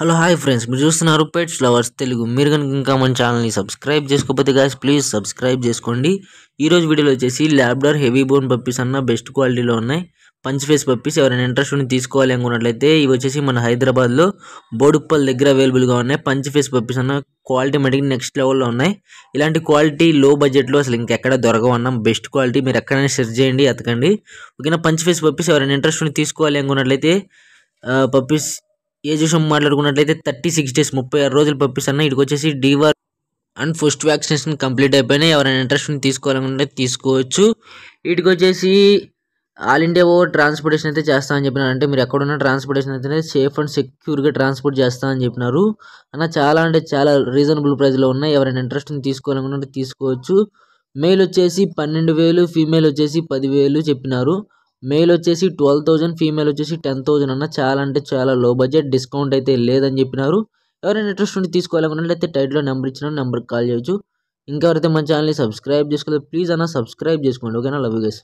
hello hi friends మీరు చూస్తున్నారు pets lovers Telugu మీరు కనుక ఇంకా మన ఛానల్ని సబ్స్క్రైబ్ చేసుకోకపోతే గాయస్ ప్లీజ్ సబ్స్క్రైబ్ చేసుకోండి ఈరోజు వీడియోలో వచ్చేసి ల్యాబ్డార్ హెవీ బోన్ పప్పీస్ అన్న బెస్ట్ క్వాలిటీలో ఉన్నాయి పంచ్ ఫేస్ పప్పీస్ ఎవరైనా ఇంట్రెస్ట్ ఉండి తీసుకోవాలి అనుకున్నట్లయితే ఇవి వచ్చేసి మన హైదరాబాద్లో బోడుప్పల్ దగ్గర అవైలబుల్గా ఉన్నాయి పంచ్ ఫేస్ పప్పీస్ అన్న క్వాలిటీ మటుకు నెక్స్ట్ లెవెల్లో ఉన్నాయి ఇలాంటి క్వాలిటీ లో బడ్జెట్లో అసలు ఇంకెక్కడ దొరకవన్నాం బెస్ట్ క్వాలిటీ మీరు ఎక్కడైనా సెర్చ్ చేయండి అతకండి ఓకేనా పంచ్ ఫేస్ పప్పీస్ ఎవరైనా ఇంట్రెస్ట్ ఉండి తీసుకోవాలి అనుకున్నట్లయితే పప్పీస్ ఏ చూసాం మాట్లాడుకున్నట్లయితే థర్టీ సిక్స్ డేస్ ముప్పై ఆరు రోజులు పంపిస్తాను ఇక్కడికి వచ్చేసి deworm and first vaccination complete అయిపోయినాయి ఎవరైనా ఇంట్రెస్ట్ తీసుకోవాలనుకుంటే తీసుకోవచ్చు వీటికి వచ్చేసి ఆల్ ఇండియా ఓ ట్రాన్స్పోర్టేషన్ అయితే చేస్తా అని చెప్పినారు అంటే మీరు ఎక్కడున్న ట్రాన్స్పోర్టేషన్ అయితే సేఫ్ అండ్ సెక్యూర్గా ట్రాన్స్పోర్ట్ చేస్తా అని చెప్పినారు అన్న చాలా అంటే చాలా రీజనబుల్ ప్రైస్లో ఉన్నాయి ఎవరైనా ఇంట్రెస్ట్ తీసుకోవాలనుకుంటే తీసుకోవచ్చు మేల్ వచ్చేసి పన్నెండు వేలు ఫీమేల్ వచ్చేసి పదివేలు చెప్పినారు మేల్ వచ్చేసి ట్వెల్వ్ థౌజండ్ ఫీమేల్ వచ్చేసి టెన్ థౌజండ్ అన్న చాలా అంటే చాలా లో బడ్జెట్ డిస్కౌంట్ అయితే లేదని చెప్పినారు ఎవరైనా ఇంట్రెస్ట్ ఉంటే తీసుకోవాలనుకున్నట్లయితే టైట్లో నెంబర్ ఇచ్చిన నెంబర్కి కాల్ చేయొచ్చు ఇంకెవరైతే మన ఛానల్ని సబ్స్క్రైబ్ చేసుకోలేదు ప్లీజ్ అన్న సబ్స్క్రైబ్ చేసుకోండి ఓకేనా లవ్ గైస్